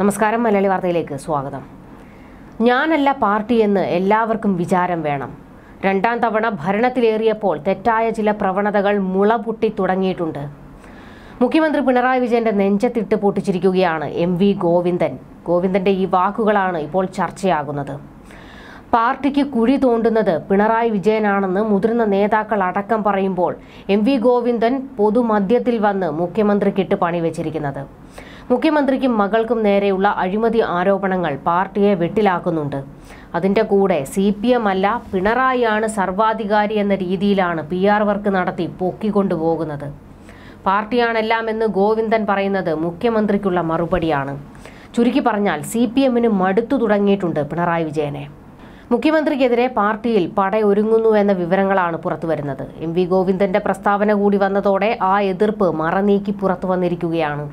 നമസ്കാരം മലയാളി വാർത്തയിലേക്ക് സ്വാഗതം ഞാനല്ല പാർട്ടിയെന്ന് എല്ലാവർക്കും വിചാരം വേണം രണ്ടാം തവണ ഭരണത്തിലേറിയപ്പോൾ തെറ്റായ ചില പ്രവണതകൾ മുളപൊട്ടി തുടങ്ങിയിട്ടുണ്ട് മുഖ്യമന്ത്രി പിണറായി വിജയന്റെ നെഞ്ചത്തിട്ട് പൊട്ടിച്ചിരിക്കുകയാണ് എം വി ഗോവിന്ദൻ ഗോവിന്ദന്റെ ഈ വാക്കുകളാണ് ഇപ്പോൾ ചർച്ചയാകുന്നത് പാർട്ടിക്ക് കുഴി തോണ്ടുന്നത് പിണറായി വിജയനാണെന്ന് മുതിർന്ന നേതാക്കൾ അടക്കം പറയുമ്പോൾ എം വി ഗോവിന്ദൻ പൊതുമധ്യത്തിൽ വന്ന് മുഖ്യമന്ത്രിക്കിട്ട് പണിവെച്ചിരിക്കുന്നത് മുഖ്യമന്ത്രിക്കും മകൾക്കും നേരെയുള്ള അഴിമതി ആരോപണങ്ങൾ പാർട്ടിയെ വെട്ടിലാക്കുന്നുണ്ട് അതിൻ്റെ കൂടെ സി പി എം അല്ല പിണറായിയാണ് സർവാധികാരി എന്ന രീതിയിലാണ് പി ആർ വർക്ക് നടത്തി പൊക്കിക്കൊണ്ടുപോകുന്നത് പാർട്ടിയാണെല്ലാം എന്ന് ഗോവിന്ദൻ പറയുന്നത് മുഖ്യമന്ത്രിക്കുള്ള മറുപടിയാണ് ചുരുക്കി പറഞ്ഞാൽ സി പി എമ്മിന് മടുത്തു തുടങ്ങിയിട്ടുണ്ട് പിണറായി വിജയനെ മുഖ്യമന്ത്രിക്കെതിരെ പാർട്ടിയിൽ പടയൊരുങ്ങുന്നു എന്ന വിവരങ്ങളാണ് പുറത്തുവരുന്നത് എം വി ഗോവിന്ദന്റെ പ്രസ്താവന കൂടി വന്നതോടെ ആ എതിർപ്പ് മറനീക്കി പുറത്തു വന്നിരിക്കുകയാണ്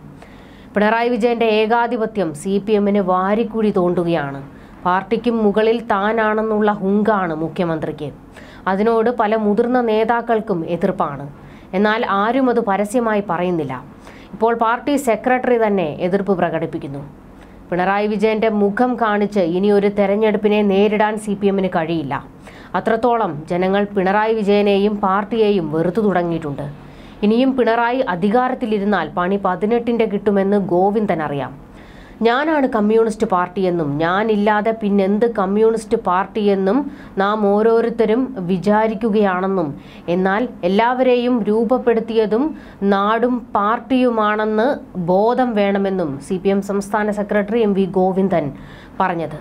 പിണറായി വിജയന്റെ ഏകാധിപത്യം സി പി എമ്മിന് വാരിക്കുഴി തോണ്ടുകയാണ് പാർട്ടിക്കും മുകളിൽ താനാണെന്നുള്ള ഹുങ്കാണ് മുഖ്യമന്ത്രിക്ക് അതിനോട് പല മുതിർന്ന നേതാക്കൾക്കും എതിർപ്പാണ് എന്നാൽ ആരും അത് പരസ്യമായി പറയുന്നില്ല ഇപ്പോൾ പാർട്ടി സെക്രട്ടറി തന്നെ എതിർപ്പ് പ്രകടിപ്പിക്കുന്നു പിണറായി വിജയന്റെ മുഖം കാണിച്ച് ഇനി ഒരു തെരഞ്ഞെടുപ്പിനെ നേരിടാൻ സി പി എമ്മിന് കഴിയില്ല അത്രത്തോളം ജനങ്ങൾ പിണറായി വിജയനെയും പാർട്ടിയെയും വെറുത്തു തുടങ്ങിയിട്ടുണ്ട് ഇനിയും പിണറായി അധികാരത്തിലിരുന്നാൽ പണി പതിനെട്ടിൻ്റെ കിട്ടുമെന്ന് ഗോവിന്ദൻ അറിയാം ഞാനാണ് കമ്മ്യൂണിസ്റ്റ് പാർട്ടിയെന്നും ഞാനില്ലാതെ പിന്നെന്ത് കമ്മ്യൂണിസ്റ്റ് പാർട്ടിയെന്നും നാം ഓരോരുത്തരും വിചാരിക്കുകയാണെന്നും എന്നാൽ എല്ലാവരെയും രൂപപ്പെടുത്തിയതും നാടും പാർട്ടിയുമാണെന്ന് ബോധം വേണമെന്നും സി സംസ്ഥാന സെക്രട്ടറി എം വി ഗോവിന്ദൻ പറഞ്ഞത്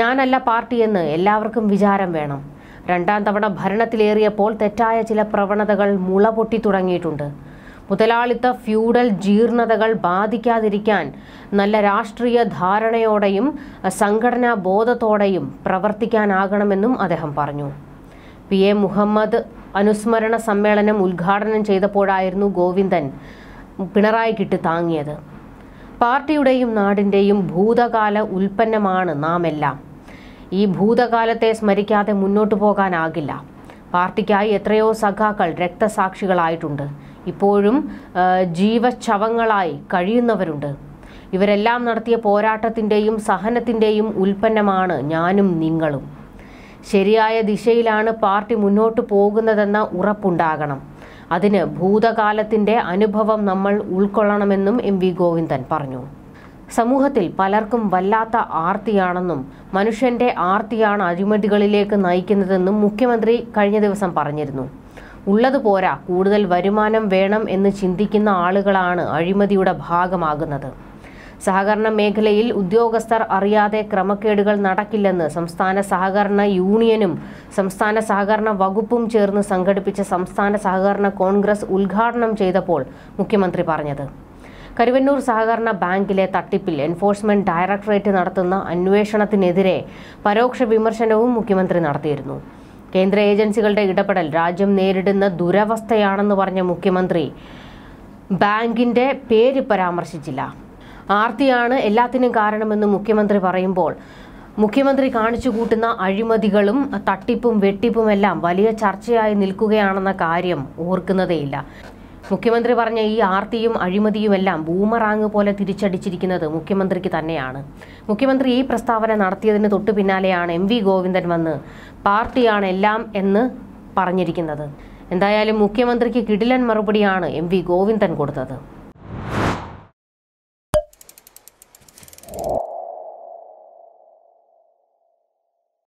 ഞാനല്ല പാർട്ടിയെന്ന് എല്ലാവർക്കും വിചാരം വേണം രണ്ടാം തവണ ഭരണത്തിലേറിയപ്പോൾ തെറ്റായ ചില പ്രവണതകൾ മുള പൊട്ടി തുടങ്ങിയിട്ടുണ്ട് മുതലാളിത്ത ഫ്യൂഡൽ ജീർണതകൾ ബാധിക്കാതിരിക്കാൻ നല്ല രാഷ്ട്രീയ ധാരണയോടെയും സംഘടനാ ബോധത്തോടെയും പ്രവർത്തിക്കാനാകണമെന്നും അദ്ദേഹം പറഞ്ഞു പി എ മുഹമ്മദ് അനുസ്മരണ സമ്മേളനം ഉദ്ഘാടനം ചെയ്തപ്പോഴായിരുന്നു ഗോവിന്ദൻ പിണറായിക്കിട്ട് താങ്ങിയത് പാർട്ടിയുടെയും നാടിൻ്റെയും ഭൂതകാല ഉൽപ്പന്നമാണ് നാമെല്ലാം ഈ ഭൂതകാലത്തെ സ്മരിക്കാതെ മുന്നോട്ടു പോകാനാകില്ല പാർട്ടിക്കായി എത്രയോ സഖാക്കൾ രക്തസാക്ഷികളായിട്ടുണ്ട് ഇപ്പോഴും ജീവശവങ്ങളായി കഴിയുന്നവരുണ്ട് ഇവരെല്ലാം നടത്തിയ പോരാട്ടത്തിൻ്റെയും സഹനത്തിൻ്റെയും ഉൽപ്പന്നമാണ് ഞാനും നിങ്ങളും ശരിയായ ദിശയിലാണ് പാർട്ടി മുന്നോട്ട് പോകുന്നതെന്ന ഉറപ്പുണ്ടാകണം അതിന് ഭൂതകാലത്തിൻ്റെ അനുഭവം നമ്മൾ ഉൾക്കൊള്ളണമെന്നും എം വി ഗോവിന്ദൻ പറഞ്ഞു സമൂഹത്തിൽ പലർക്കും വല്ലാത്ത ആർത്തിയാണെന്നും മനുഷ്യന്റെ ആർത്തിയാണ് അഴിമതികളിലേക്ക് നയിക്കുന്നതെന്നും മുഖ്യമന്ത്രി കഴിഞ്ഞ ദിവസം പറഞ്ഞിരുന്നു ഉള്ളത് പോരാ കൂടുതൽ വരുമാനം വേണം എന്ന് ചിന്തിക്കുന്ന ആളുകളാണ് അഴിമതിയുടെ ഭാഗമാകുന്നത് സഹകരണ മേഖലയിൽ ഉദ്യോഗസ്ഥർ അറിയാതെ ക്രമക്കേടുകൾ നടക്കില്ലെന്ന് സംസ്ഥാന സഹകരണ യൂണിയനും സംസ്ഥാന സഹകരണ വകുപ്പും ചേർന്ന് സംഘടിപ്പിച്ച സംസ്ഥാന സഹകരണ കോൺഗ്രസ് ഉദ്ഘാടനം ചെയ്തപ്പോൾ മുഖ്യമന്ത്രി പറഞ്ഞത് കരുവന്നൂർ സഹകരണ ബാങ്കിലെ തട്ടിപ്പിൽ എൻഫോഴ്സ്മെന്റ് ഡയറക്ടറേറ്റ് നടത്തുന്ന അന്വേഷണത്തിനെതിരെ പരോക്ഷ വിമർശനവും മുഖ്യമന്ത്രി നടത്തിയിരുന്നു കേന്ദ്ര ഏജൻസികളുടെ ഇടപെടൽ രാജ്യം നേരിടുന്ന ദുരവസ്ഥയാണെന്ന് പറഞ്ഞ മുഖ്യമന്ത്രി ബാങ്കിന്റെ പേര് പരാമർശിച്ചില്ല ആർത്തിയാണ് എല്ലാത്തിനും കാരണമെന്ന് മുഖ്യമന്ത്രി പറയുമ്പോൾ മുഖ്യമന്ത്രി കാണിച്ചു കൂട്ടുന്ന അഴിമതികളും തട്ടിപ്പും വെട്ടിപ്പുമെല്ലാം വലിയ ചർച്ചയായി നിൽക്കുകയാണെന്ന കാര്യം ഓർക്കുന്നതേയില്ല മുഖ്യമന്ത്രി പറഞ്ഞ ഈ ആർത്തിയും അഴിമതിയുമെല്ലാം ബൂമറാങ് പോലെ തിരിച്ചടിച്ചിരിക്കുന്നത് മുഖ്യമന്ത്രിക്ക് തന്നെയാണ് മുഖ്യമന്ത്രി ഈ പ്രസ്താവന നടത്തിയതിന് തൊട്ടു പിന്നാലെയാണ് എം വി ഗോവിന്ദൻ വന്ന് പാർട്ടിയാണ് എല്ലാം എന്ന് പറഞ്ഞിരിക്കുന്നത് എന്തായാലും മുഖ്യമന്ത്രിക്ക് കിടിലൻ മറുപടിയാണ് എം വി ഗോവിന്ദൻ കൊടുത്തത്